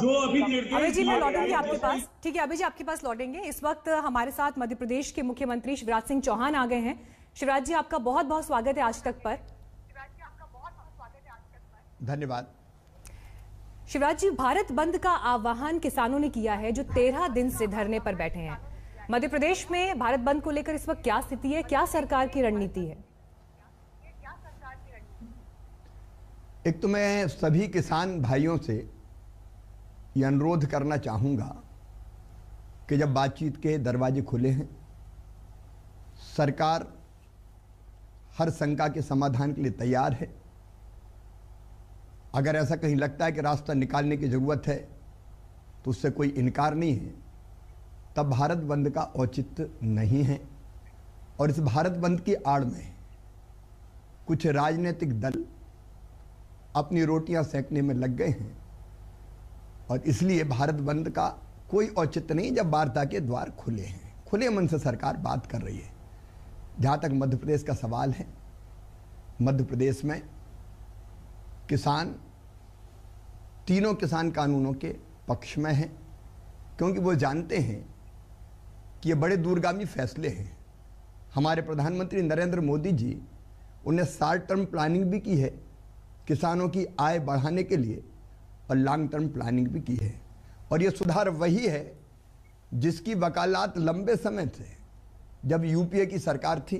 जो अभी जी मैं लौटेंगे आपके पास ठीक है अभी जी आपके पास लौटेंगे इस वक्त हमारे साथ मध्य प्रदेश के मुख्यमंत्री शिवराज सिंह चौहान आ गए हैं शिवराज जी आपका बहुत बहुत स्वागत है आज तक पर धन्यवाद शिवराज जी भारत बंद का आह्वान किसानों ने किया है जो तेरह दिन से धरने पर बैठे हैं मध्य प्रदेश में भारत बंद को लेकर इस वक्त क्या स्थिति है क्या सरकार की रणनीति है एक तो मैं सभी किसान भाइयों से ये अनुरोध करना चाहूँगा कि जब बातचीत के दरवाजे खुले हैं सरकार हर शंका के समाधान के लिए तैयार है अगर ऐसा कहीं लगता है कि रास्ता निकालने की ज़रूरत है तो उससे कोई इनकार नहीं है तब भारत बंद का औचित्य नहीं है और इस भारत बंद की आड़ में कुछ राजनीतिक दल अपनी रोटियां सेकने में लग गए हैं और इसलिए भारत बंद का कोई औचित्य नहीं जब वार्ता के द्वार खुले हैं खुले मन से सरकार बात कर रही है जहाँ तक मध्य प्रदेश का सवाल है मध्य प्रदेश में किसान तीनों किसान कानूनों के पक्ष में हैं क्योंकि वो जानते हैं कि ये बड़े दूरगामी फैसले हैं हमारे प्रधानमंत्री नरेंद्र मोदी जी उन्हें शार्ट टर्म प्लानिंग भी की है किसानों की आय बढ़ाने के लिए और लॉन्ग टर्म प्लानिंग भी की है और ये सुधार वही है जिसकी वकालत लंबे समय से जब यूपीए की सरकार थी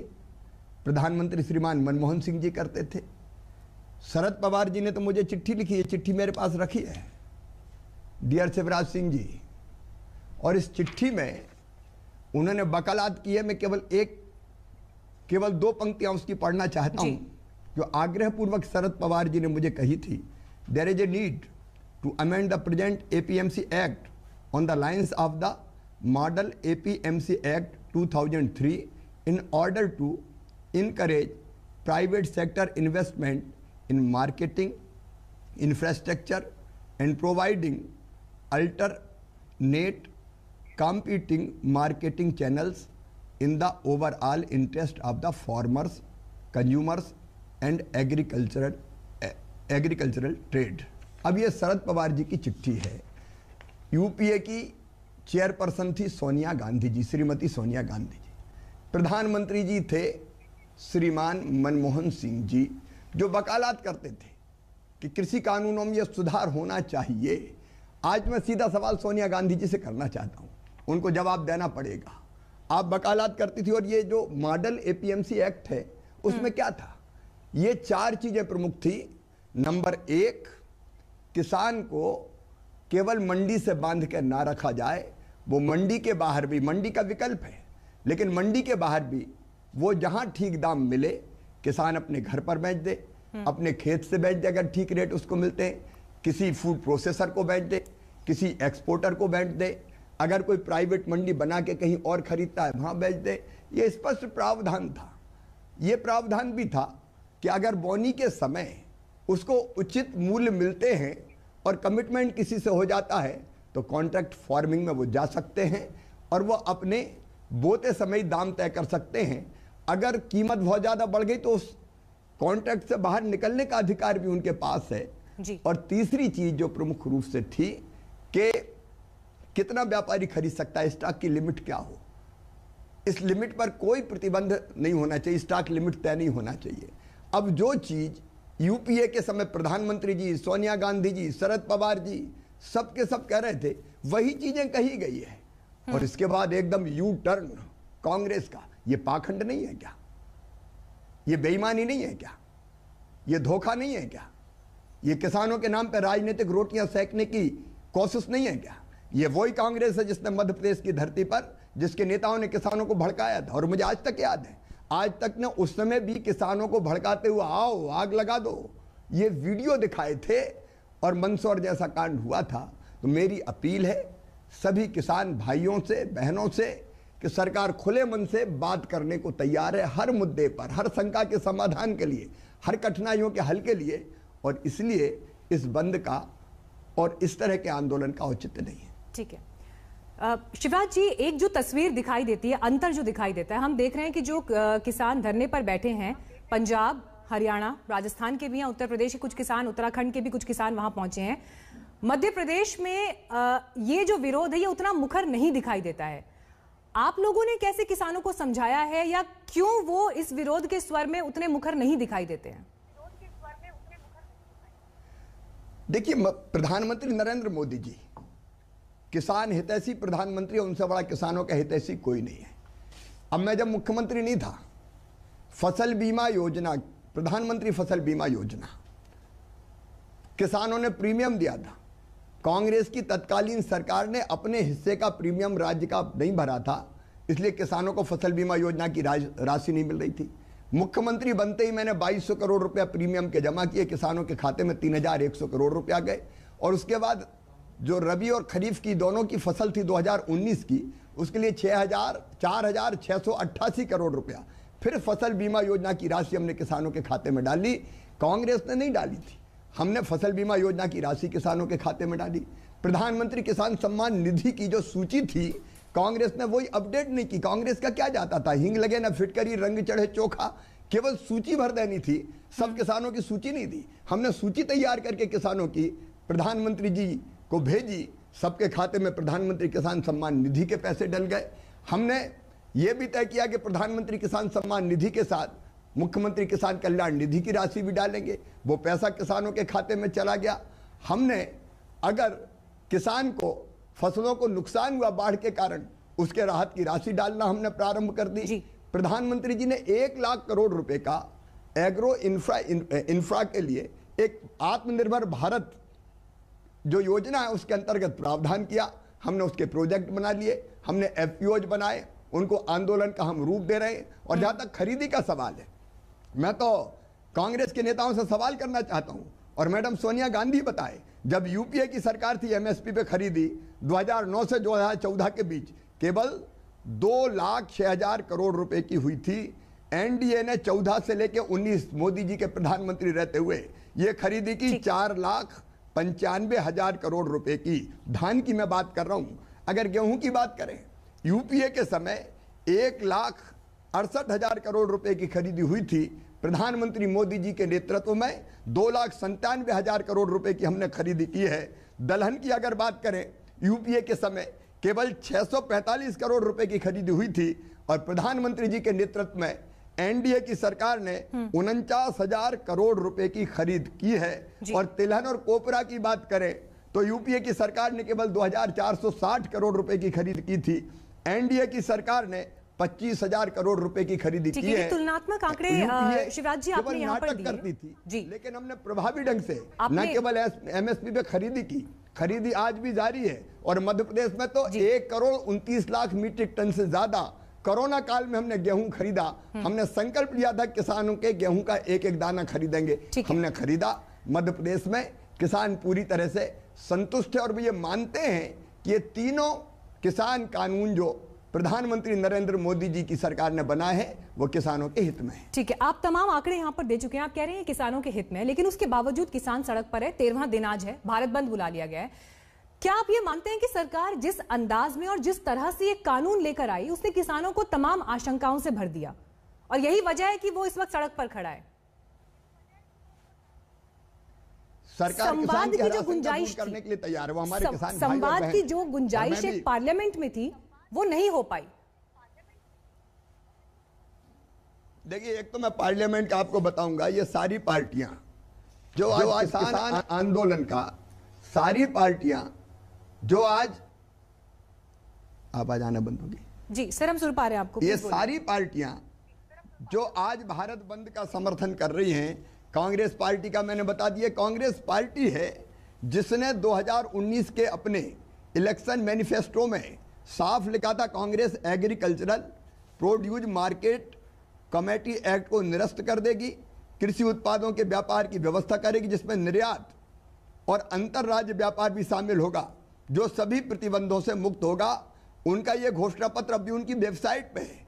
प्रधानमंत्री श्रीमान मनमोहन सिंह जी करते थे शरद पवार जी ने तो मुझे चिट्ठी लिखी है चिट्ठी मेरे पास रखी है डियर शिवराज सिंह जी और इस चिट्ठी में उन्होंने वकालत की है मैं केवल एक केवल दो पंक्तियां उसकी पढ़ना चाहता हूँ जो आग्रहपूर्वक शरद पवार जी ने मुझे कही थी there is a need to amend the present A P M C act on the lines of the model A P M C act two thousand three in order to increase private sector investment in marketing infrastructure and providing alternate competing marketing channels in the overall interest of the farmers consumers and agricultural agricultural trade अब ये शरद पवार जी की चिट्ठी है UPA की chairperson थी सोनिया गांधी जी श्रीमती सोनिया गांधी जी प्रधानमंत्री जी थे श्रीमान मनमोहन सिंह जी जो वकालत करते थे कि कृषि कानूनों में यह सुधार होना चाहिए आज मैं सीधा सवाल सोनिया गांधी जी से करना चाहता हूँ उनको जवाब देना पड़ेगा आप वकालत करती थी और ये जो मॉडल एपीएमसी एक्ट है उसमें हम्म। क्या था ये चार चीज़ें प्रमुख थी नंबर एक किसान को केवल मंडी से बांध कर ना रखा जाए वो मंडी के बाहर भी मंडी का विकल्प है लेकिन मंडी के बाहर भी वो जहाँ ठीक दाम मिले किसान अपने घर पर बेच दे हम्म। अपने खेत से बेच दे अगर ठीक रेट उसको मिलते हैं किसी फूड प्रोसेसर को बेच दे किसी एक्सपोर्टर को बेच दे अगर कोई प्राइवेट मंडी बना के कहीं और खरीदता है वहाँ बेच दे ये स्पष्ट प्रावधान था ये प्रावधान भी था कि अगर बोनी के समय उसको उचित मूल्य मिलते हैं और कमिटमेंट किसी से हो जाता है तो कॉन्ट्रैक्ट फॉर्मिंग में वो जा सकते हैं और वो अपने बोते समय दाम तय कर सकते हैं अगर कीमत बहुत ज़्यादा बढ़ गई तो उस कॉन्ट्रैक्ट से बाहर निकलने का अधिकार भी उनके पास है जी। और तीसरी चीज़ जो प्रमुख रूप से थी कि कितना व्यापारी खरीद सकता है स्टॉक की लिमिट क्या हो इस लिमिट पर कोई प्रतिबंध नहीं होना चाहिए स्टॉक लिमिट तय नहीं होना चाहिए अब जो चीज़ यूपीए के समय प्रधानमंत्री जी सोनिया गांधी जी शरद पवार जी सबके सब कह रहे थे वही चीजें कही गई है हम्म। और इसके बाद एकदम यू टर्न कांग्रेस का ये पाखंड नहीं है क्या ये बेईमानी नहीं है क्या ये धोखा नहीं है क्या ये किसानों के नाम पर राजनीतिक रोटियां सेकने की कोशिश नहीं है क्या ये वही कांग्रेस है जिसने मध्य प्रदेश की धरती पर जिसके नेताओं ने किसानों को भड़काया था और मुझे आज तक याद है आज तक ने उस समय भी किसानों को भड़काते हुए आओ आग लगा दो ये वीडियो दिखाए थे और मंदसौर जैसा कांड हुआ था तो मेरी अपील है सभी किसान भाइयों से बहनों से कि सरकार खुले मन से बात करने को तैयार है हर मुद्दे पर हर शंका के समाधान के लिए हर कठिनाइयों के हल के लिए और इसलिए इस बंद का और इस तरह के आंदोलन का औचित्य नहीं है ठीक है शिवराज जी एक जो तस्वीर दिखाई देती है अंतर जो दिखाई देता है हम देख रहे हैं कि जो किसान धरने पर बैठे हैं पंजाब हरियाणा राजस्थान के भी हैं उत्तर प्रदेश के कुछ किसान उत्तराखंड के भी कुछ किसान वहां पहुंचे हैं मध्य प्रदेश में ये जो विरोध है ये उतना मुखर नहीं दिखाई देता है आप लोगों ने कैसे किसानों को समझाया है या क्यों वो इस विरोध के स्वर में उतने मुखर नहीं दिखाई देते हैं देखिए प्रधानमंत्री नरेंद्र मोदी जी किसान हितैषी प्रधानमंत्री उनसे बड़ा किसानों का हितैषी कोई नहीं है अब मैं जब मुख्यमंत्री नहीं था फसल बीमा योजना प्रधानमंत्री फसल बीमा योजना किसानों ने प्रीमियम दिया था कांग्रेस की तत्कालीन सरकार ने अपने हिस्से का प्रीमियम राज्य का नहीं भरा था इसलिए किसानों को फसल बीमा योजना की राशि नहीं मिल रही थी मुख्यमंत्री बनते ही मैंने 2200 करोड़ रुपया प्रीमियम के जमा किए किसानों के खाते में 3100 करोड़ रुपया गए और उसके बाद जो रबी और खरीफ की दोनों की फसल थी 2019 की उसके लिए छः हज़ार चार हज़ार छः सौ अट्ठासी करोड़ रुपया फिर फसल बीमा योजना की राशि हमने किसानों के खाते में डाली कांग्रेस ने नहीं डाली थी हमने फसल बीमा योजना की राशि किसानों के खाते में डाली प्रधानमंत्री किसान सम्मान निधि की जो सूची थी कांग्रेस ने वही अपडेट नहीं की कांग्रेस का क्या जाता था हिंग लगे ना फिटकरी रंग चढ़े चोखा केवल सूची भर देनी थी सब किसानों की सूची नहीं दी हमने सूची तैयार करके किसानों की प्रधानमंत्री जी को भेजी सबके खाते में प्रधानमंत्री किसान सम्मान निधि के पैसे डल गए हमने ये भी तय किया कि प्रधानमंत्री किसान सम्मान निधि के साथ मुख्यमंत्री किसान कल्याण निधि की राशि भी डालेंगे वो पैसा किसानों के खाते में चला गया हमने अगर किसान को फसलों को नुकसान हुआ बाढ़ के कारण उसके राहत की राशि डालना हमने प्रारंभ कर दी प्रधानमंत्री जी ने एक लाख करोड़ रुपए का एग्रो इंफ्रा इंफ्रा के लिए एक आत्मनिर्भर भारत जो योजना है उसके अंतर्गत प्रावधान किया हमने उसके प्रोजेक्ट बना लिए हमने एफ बनाए उनको आंदोलन का हम रूप दे रहे हैं और जहाँ तक खरीदी का सवाल है मैं तो कांग्रेस के नेताओं से सवाल करना चाहता हूँ और मैडम सोनिया गांधी बताए जब यूपीए की सरकार थी एमएसपी पे खरीदी 2009 से 2014 के बीच केवल दो लाख छः हजार करोड़ रुपए की हुई थी एनडीए ने 14 से लेकर 19 मोदी जी के प्रधानमंत्री रहते हुए ये खरीदी की चार लाख पंचानवे हजार करोड़ रुपए की धान की मैं बात कर रहा हूँ अगर गेहूं की बात करें यूपीए के समय एक लाख अड़सठ हजार करोड़ रुपए की खरीदी हुई थी प्रधानमंत्री मोदी जी के नेतृत्व में दो लाख संतानवे हजार करोड़ रुपए की हमने खरीदी की है दलहन की अगर बात करें यूपीए के समय केवल 645 करोड़ रुपए की खरीदी हुई थी और प्रधानमंत्री जी के नेतृत्व में एनडीए की सरकार ने हम्म। उनचास हजार करोड़ रुपए की खरीद की है और तिलहन और कोपरा की बात करें तो यूपीए की सरकार ने केवल 2460 करोड़ रुपए की खरीद की थी एनडीए की सरकार ने पच्चीस हजार करोड़ रुपए की खरीदी की है तुलनात्मक आंकड़े शिवराज जी आपने यहां पर करती थी जी। लेकिन हमने प्रभावी ढंग से न केवल एमएसपी पे खरीदी की खरीदी आज भी जारी है और मध्य प्रदेश में तो एक करोड़ उनतीस लाख मीट्रिक टन से ज्यादा कोरोना काल में हमने गेहूं खरीदा हम्म। हमने संकल्प लिया था किसानों के गेहूं का एक एक दाना खरीदेंगे हमने खरीदा मध्य प्रदेश में किसान पूरी तरह से संतुष्ट है और ये मानते हैं कि ये तीनों किसान कानून जो प्रधानमंत्री नरेंद्र मोदी जी की सरकार ने बना है वो किसानों के हित में है ठीक है आप तमाम आंकड़े यहाँ पर दे चुके हैं आप कह रहे हैं किसानों के हित में लेकिन उसके बावजूद किसान सड़क पर है तेरवा दिन आज है भारत बंद बुला लिया गया है क्या आप ये मानते हैं कि सरकार जिस अंदाज में और जिस तरह से ये कानून लेकर आई उसने किसानों को तमाम आशंकाओं से भर दिया और यही वजह है कि वो इस वक्त सड़क पर खड़ा है संवाद की जो गुंजाइश करने के लिए तैयार है वो हमारे किसान संवाद की जो गुंजाइश एक पार्लियामेंट में थी वो नहीं हो पाई देखिए एक तो मैं पार्लियामेंट का आपको बताऊंगा ये सारी पार्टियां जो, जो आज किसान आंदोलन का सारी पार्टियां जो आज आवाज आना बंद होगी जी सर हम सुन पा रहे हैं आपको ये सारी पार्टियां जो आज भारत बंद का समर्थन कर रही हैं कांग्रेस पार्टी का मैंने बता दिया कांग्रेस पार्टी है जिसने 2019 के अपने इलेक्शन मैनिफेस्टो में साफ लिखा था Congress agricultural produce market committee act को निरस्त कर देगी कृषि उत्पादों के व्यापार की व्यवस्था करेगी जिसमें निर्यात और अंतर्राज्य व्यापार भी शामिल होगा जो सभी प्रतिबंधों से मुक्त होगा उनका ये घोषणा पत्र अभी उनकी वेबसाइट पे है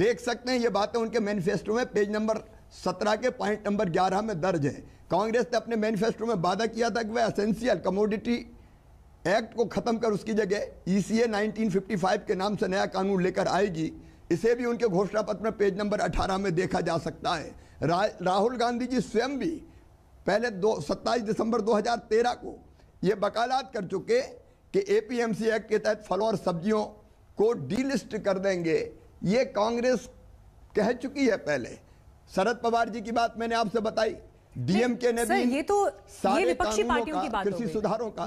देख सकते हैं ये बातें उनके मैनिफेस्टो में पेज नंबर सत्रह के पॉइंट नंबर ग्यारह में दर्ज है कांग्रेस ने अपने मैनिफेस्टो में वादा किया था कि वह असेंशियल कमोडिटी एक्ट को ख़त्म कर उसकी जगह ई सी ए के नाम से नया कानून लेकर आएगी इसे भी उनके घोषणा पत्र में पेज नंबर अठारह में देखा जा सकता है रा, राहुल गांधी जी स्वयं भी पहले दो सत्ताईस दिसंबर 2013 को ये बकालात कर चुके कि एपीएमसी एक्ट के तहत फल और सब्जियों को डीलिस्ट कर देंगे ये कांग्रेस कह चुकी है पहले शरद पवार जी की बात मैंने आपसे बताई डीएमके ने भी ये तो ये विपक्षी पार्टियों की बात कृषि सुधारों का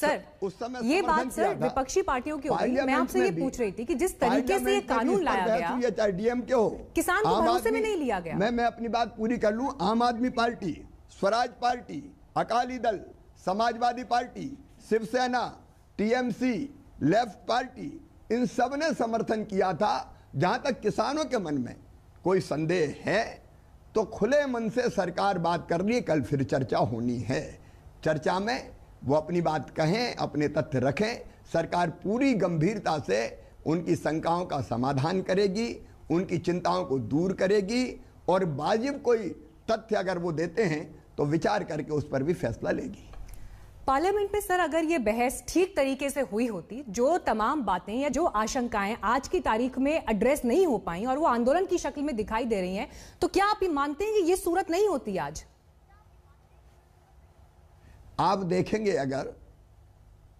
सर तो उस समय ये बात सर विपक्षी पार्टियों की हो मैं आपसे ये पूछ रही थी कि जिस तरीके से ये कानून लाया गया चाहे डीएम के हो किसान को भरोसे में नहीं लिया गया मैं मैं अपनी बात पूरी कर लू आम आदमी party Swaraj party Akali Dal Samajwadi party Shiv Sena TMC left party इन सब ने समर्थन किया था जहां तक किसानों के मन में कोई संदेह है तो खुले मन से सरकार बात कर रही है कल फिर चर्चा होनी है चर्चा में वो अपनी बात कहें अपने तथ्य रखें सरकार पूरी गंभीरता से उनकी शंकाओं का समाधान करेगी उनकी चिंताओं को दूर करेगी और वाजिब कोई तथ्य अगर वो देते हैं तो विचार करके उस पर भी फैसला लेगी पार्लियामेंट में सर अगर ये बहस ठीक तरीके से हुई होती जो तमाम बातें या जो आशंकाएं आज की तारीख में एड्रेस नहीं हो पाई और वो आंदोलन की शक्ल में दिखाई दे रही हैं तो क्या आप ये मानते हैं कि ये सूरत नहीं होती आज आप देखेंगे अगर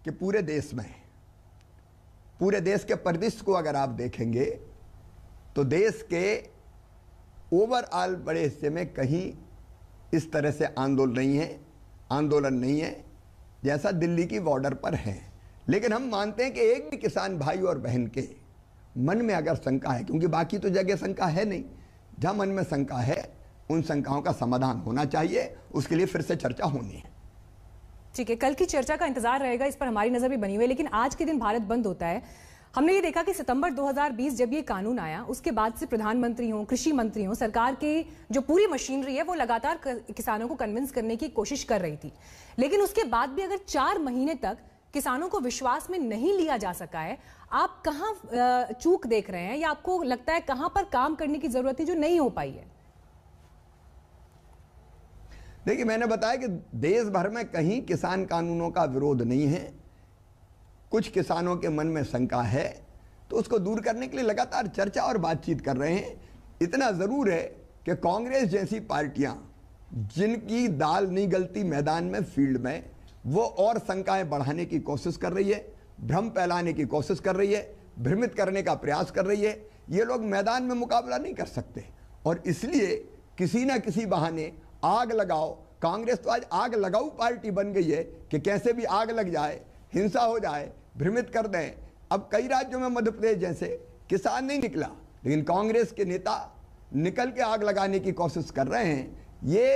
कि पूरे देश में पूरे देश के परिदृश्य को अगर आप देखेंगे तो देश के ओवरऑल बड़े हिस्से में कहीं इस तरह से आंदोलन नहीं है आंदोलन नहीं है जैसा दिल्ली की बॉर्डर पर है लेकिन हम मानते हैं कि एक भी किसान भाई और बहन के मन में अगर शंका है क्योंकि बाकी तो जगह शंका है नहीं जहाँ मन में शंका है उन शंकाओं का समाधान होना चाहिए उसके लिए फिर से चर्चा होनी है ठीक है कल की चर्चा का इंतजार रहेगा इस पर हमारी नजर भी बनी हुई है लेकिन आज के दिन भारत बंद होता है हमने ये देखा कि सितंबर 2020 जब ये कानून आया उसके बाद से प्रधानमंत्री हों कृषि मंत्री हों सरकार की जो पूरी मशीनरी है वो लगातार किसानों को कन्विंस करने की कोशिश कर रही थी लेकिन उसके बाद भी अगर चार महीने तक किसानों को विश्वास में नहीं लिया जा सका है आप कहाँ चूक देख रहे हैं या आपको लगता है कहाँ पर काम करने की जरूरत है जो नहीं हो पाई है देखिए मैंने बताया कि देश भर में कहीं किसान कानूनों का विरोध नहीं है कुछ किसानों के मन में शंका है तो उसको दूर करने के लिए लगातार चर्चा और बातचीत कर रहे हैं इतना ज़रूर है कि कांग्रेस जैसी पार्टियां जिनकी दाल नहीं गलती मैदान में फील्ड में वो और शंकाएं बढ़ाने की कोशिश कर रही है भ्रम फैलाने की कोशिश कर रही है भ्रमित करने का प्रयास कर रही है ये लोग मैदान में मुकाबला नहीं कर सकते और इसलिए किसी ना किसी बहाने आग लगाओ कांग्रेस तो आज आग लगाऊ पार्टी बन गई है कि कैसे भी आग लग जाए हिंसा हो जाए भ्रमित कर दें अब कई राज्यों में मध्य प्रदेश जैसे किसान नहीं निकला लेकिन कांग्रेस के नेता निकल के आग लगाने की कोशिश कर रहे हैं ये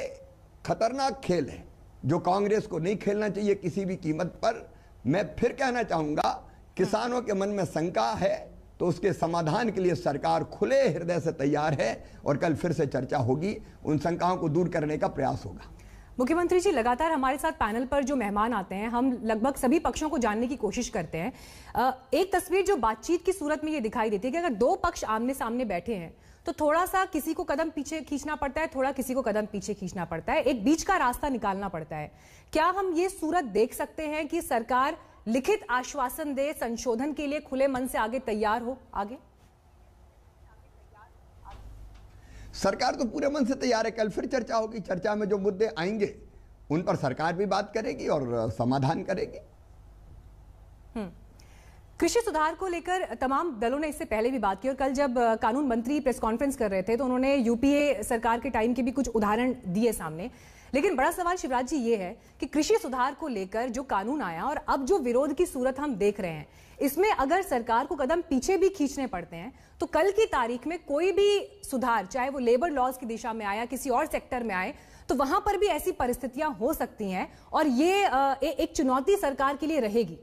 खतरनाक खेल है जो कांग्रेस को नहीं खेलना चाहिए किसी भी कीमत पर मैं फिर कहना चाहूँगा किसानों के मन में शंका है तो उसके समाधान के लिए सरकार खुले हृदय से तैयार है और कल फिर से चर्चा होगी उन शंकाओं को दूर करने का प्रयास होगा मुख्यमंत्री जी लगातार हमारे साथ पैनल पर जो मेहमान आते हैं हम लगभग सभी पक्षों को जानने की कोशिश करते हैं एक तस्वीर जो बातचीत की सूरत में ये दिखाई देती है कि अगर दो पक्ष आमने सामने बैठे हैं तो थोड़ा सा किसी को कदम पीछे खींचना पड़ता है थोड़ा किसी को कदम पीछे खींचना पड़ता है एक बीच का रास्ता निकालना पड़ता है क्या हम ये सूरत देख सकते हैं कि सरकार लिखित आश्वासन दे संशोधन के लिए खुले मन से आगे तैयार हो आगे सरकार तो पूरे मन से तैयार है कल फिर चर्चा होगी चर्चा में जो मुद्दे आएंगे उन पर सरकार भी बात करेगी और समाधान करेगी हम्म। कृषि सुधार को लेकर तमाम दलों ने इससे पहले भी बात की और कल जब कानून मंत्री प्रेस कॉन्फ्रेंस कर रहे थे तो उन्होंने यूपीए सरकार के टाइम के भी कुछ उदाहरण दिए सामने लेकिन बड़ा सवाल शिवराज जी ये है कि कृषि सुधार को लेकर जो कानून आया और अब जो विरोध की सूरत हम देख रहे हैं इसमें अगर सरकार को कदम पीछे भी खींचने पड़ते हैं तो कल की तारीख में कोई भी सुधार चाहे वो लेबर लॉज की दिशा में आया किसी और सेक्टर में आए तो वहां पर भी ऐसी परिस्थितियां हो सकती हैं और ये ए, एक चुनौती सरकार के लिए रहेगी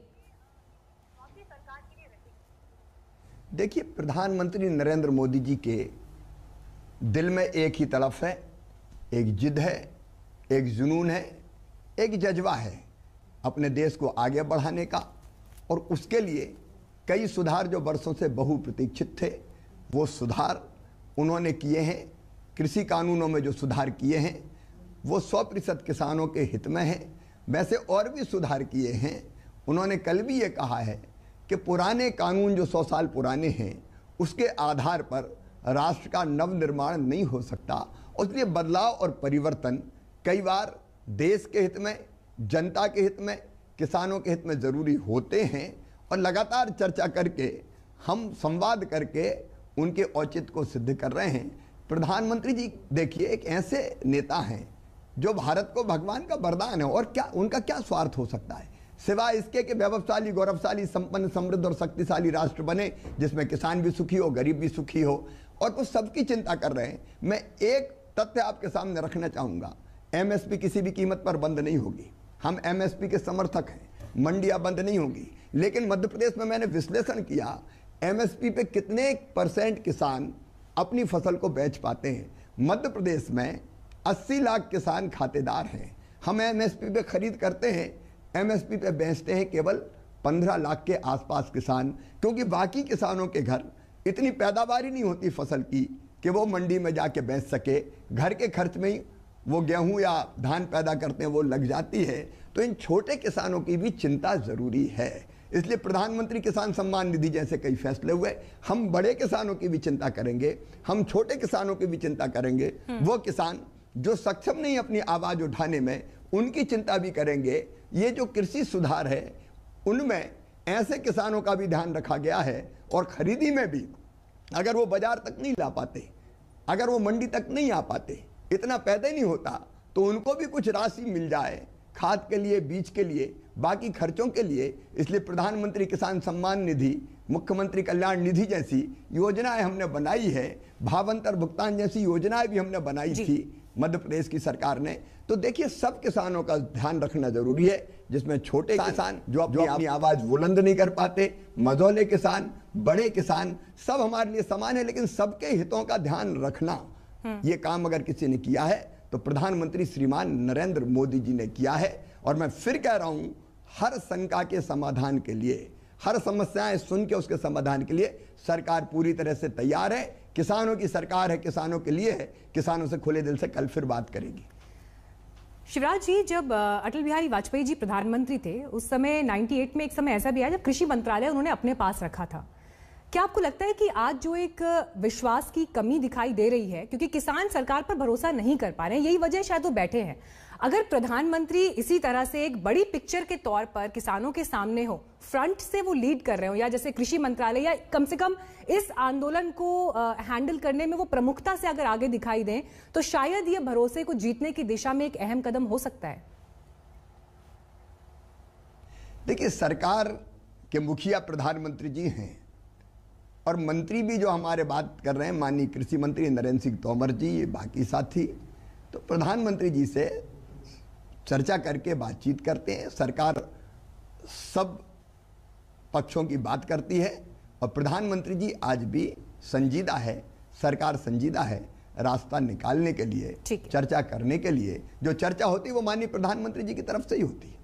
देखिए प्रधानमंत्री नरेंद्र मोदी जी के दिल में एक ही तरफ है एक जिद है एक जुनून है एक जज्बा है अपने देश को आगे बढ़ाने का और उसके लिए कई सुधार जो बरसों से बहुप्रतीक्षित थे वो सुधार उन्होंने किए हैं कृषि कानूनों में जो सुधार किए हैं वो सौ प्रतिशत किसानों के हित में हैं वैसे और भी सुधार किए हैं उन्होंने कल भी ये कहा है कि पुराने कानून जो सौ साल पुराने हैं उसके आधार पर राष्ट्र का नवनिर्माण नहीं हो सकता उसलिए बदलाव और परिवर्तन कई बार देश के हित में जनता के हित में किसानों के हित में ज़रूरी होते हैं और लगातार चर्चा करके हम संवाद करके उनके औचित्य को सिद्ध कर रहे हैं प्रधानमंत्री जी देखिए एक ऐसे नेता हैं जो भारत को भगवान का वरदान है और क्या उनका क्या स्वार्थ हो सकता है सिवाय इसके कि वैभवशाली गौरवशाली संपन्न समृद्ध और शक्तिशाली राष्ट्र बने जिसमें किसान भी सुखी हो गरीब भी सुखी हो और वो सबकी चिंता कर रहे हैं मैं एक तथ्य आपके सामने रखना चाहूँगा एमएसपी किसी भी कीमत पर बंद नहीं होगी हम एमएसपी के समर्थक हैं मंडियाँ बंद नहीं होंगी लेकिन मध्य प्रदेश में मैंने विश्लेषण किया एमएसपी पे कितने परसेंट किसान अपनी फसल को बेच पाते हैं मध्य प्रदेश में 80 लाख किसान खातेदार हैं हम एमएसपी पे खरीद करते हैं एमएसपी पे बेचते हैं केवल 15 लाख के आसपास किसान क्योंकि बाकी किसानों के घर इतनी पैदावार ही नहीं होती फसल की कि वो मंडी में जाके बेच सके घर के खर्च में ही वो गेहूं या धान पैदा करते हैं वो लग जाती है तो इन छोटे किसानों की भी चिंता ज़रूरी है इसलिए प्रधानमंत्री किसान सम्मान निधि जैसे कई फैसले हुए हम बड़े किसानों की भी चिंता करेंगे हम छोटे किसानों की भी चिंता करेंगे हम्म। वो किसान जो सक्षम नहीं अपनी आवाज़ उठाने में उनकी चिंता भी करेंगे ये जो कृषि सुधार है उनमें ऐसे किसानों का भी ध्यान रखा गया है और खरीदी में भी अगर वो बाजार तक नहीं ला पाते अगर वो मंडी तक नहीं आ पाते इतना पैदा नहीं होता तो उनको भी कुछ राशि मिल जाए खाद के लिए बीज के लिए बाकी खर्चों के लिए इसलिए प्रधानमंत्री किसान सम्मान निधि मुख्यमंत्री कल्याण निधि जैसी योजनाएं हमने बनाई है भावंतर भुगतान जैसी योजनाएं भी हमने बनाई थी मध्य प्रदेश की सरकार ने तो देखिए सब किसानों का ध्यान रखना जरूरी है जिसमें छोटे किसान जो जो अपनी आवाज़ बुलंद नहीं कर पाते मझोले किसान बड़े किसान सब हमारे लिए समान है लेकिन सबके हितों का ध्यान रखना हम्म। ये काम अगर किसी ने किया है तो प्रधानमंत्री श्रीमान नरेंद्र मोदी जी ने किया है और मैं फिर कह रहा हूं हर शंका के समाधान के लिए हर समस्याएं सुन के उसके समाधान के लिए सरकार पूरी तरह से तैयार है किसानों की सरकार है किसानों के लिए है किसानों से खुले दिल से कल फिर बात करेगी शिवराज जी जब अटल बिहारी वाजपेयी जी प्रधानमंत्री थे उस समय 98 में एक समय ऐसा भी आया जब कृषि मंत्रालय उन्होंने अपने पास रखा था क्या आपको लगता है कि आज जो एक विश्वास की कमी दिखाई दे रही है क्योंकि किसान सरकार पर भरोसा नहीं कर पा रहे हैं यही वजह शायद वो बैठे हैं अगर प्रधानमंत्री इसी तरह से एक बड़ी पिक्चर के तौर पर किसानों के सामने हो फ्रंट से वो लीड कर रहे हो या जैसे कृषि मंत्रालय या कम से कम इस आंदोलन को हैंडल करने में वो प्रमुखता से अगर आगे दिखाई दें तो शायद ये भरोसे को जीतने की दिशा में एक अहम कदम हो सकता है देखिए सरकार के मुखिया प्रधानमंत्री जी हैं और मंत्री भी जो हमारे बात कर रहे हैं माननीय कृषि मंत्री नरेंद्र सिंह तोमर जी बाकी साथी तो प्रधानमंत्री जी से चर्चा करके बातचीत करते हैं सरकार सब पक्षों की बात करती है और प्रधानमंत्री जी आज भी संजीदा है सरकार संजीदा है रास्ता निकालने के लिए चर्चा करने के लिए जो चर्चा होती है वो माननीय प्रधानमंत्री जी की तरफ से ही होती है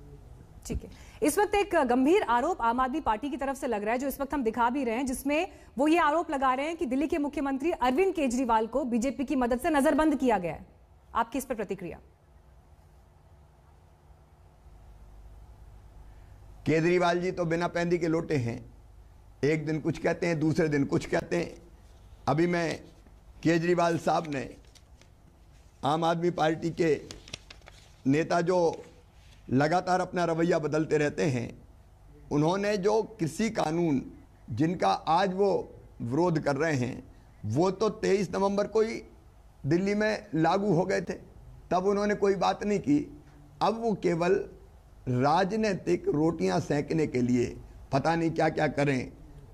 ठीक है इस वक्त एक गंभीर आरोप आम आदमी पार्टी की तरफ से लग रहा है जो इस वक्त हम दिखा भी रहे हैं जिसमें वो ये आरोप लगा रहे हैं कि दिल्ली के मुख्यमंत्री अरविंद केजरीवाल को बीजेपी की मदद से नजरबंद किया गया है आपकी इस पर प्रतिक्रिया केजरीवाल जी तो बिना पैंदी के लोटे हैं एक दिन कुछ कहते हैं दूसरे दिन कुछ कहते हैं अभी मैं केजरीवाल साहब ने आम आदमी पार्टी के नेता जो लगातार अपना रवैया बदलते रहते हैं उन्होंने जो कृषि कानून जिनका आज वो विरोध कर रहे हैं वो तो 23 नवंबर को ही दिल्ली में लागू हो गए थे तब उन्होंने कोई बात नहीं की अब वो केवल राजनीतिक रोटियां सेंकने के लिए पता नहीं क्या क्या करें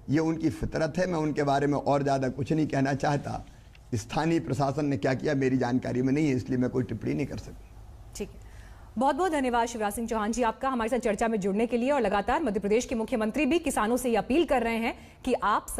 ये उनकी फितरत है मैं उनके बारे में और ज़्यादा कुछ नहीं कहना चाहता स्थानीय प्रशासन ने क्या किया मेरी जानकारी में नहीं है इसलिए मैं कोई टिप्पणी नहीं कर सकती ठीक है बहुत बहुत धन्यवाद शिवराज सिंह चौहान जी आपका हमारे साथ चर्चा में जुड़ने के लिए और लगातार मध्य प्रदेश के मुख्यमंत्री भी किसानों से ये अपील कर रहे हैं कि आप